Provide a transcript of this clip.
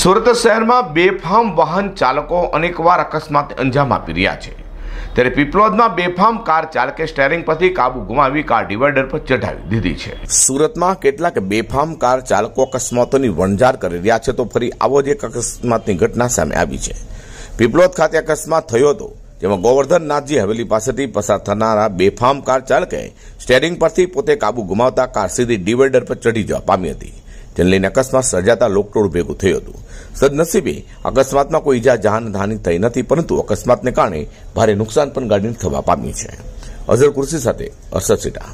સુરત શહેરમાં બેફામ વાહન ચાલકો અનેકવાર અકસ્માત અંજામ આપી રહ્યા છે ત્યારે પીપલોદમાં બેફામ કાર ચાલકે સ્ટેરિંગ પરથી કાબુ ગુમાવી કાર ડિવાઈડર પર ચઢાવી દીધી છે સુરતમાં કેટલાક બેફામ કાર ચાલકો અકસ્માતોની વણઝાર કરી રહ્યા છે તો ફરી આવો જ એક અકસ્માતની ઘટના સામે આવી છે પીપલોદ ખાતે અકસ્માત થયો હતો જેમાં ગોવર્ધનનાથજી હવેલી પાસેથી પસાર થનારા બેફામ કાર ચાલકે સ્ટેરિંગ પરથી પોતે કાબુ ગુમાવતા કાર સીધી ડિવાઈડર પર ચઢી જવા પામી હતી જેને લઈને અકસ્માત સર્જાતા લોકટોળ ભેગું થયું હતું સદનસીબે અકસ્માતમાં કોઈ ઈજા જાનહાની થઈ નથી પરંતુ અકસ્માતને કારણે ભારે નુકસાન પણ ગાડીને થવા પામ્યું છે અઝર કુર્સી સાથે અરસદ સીટા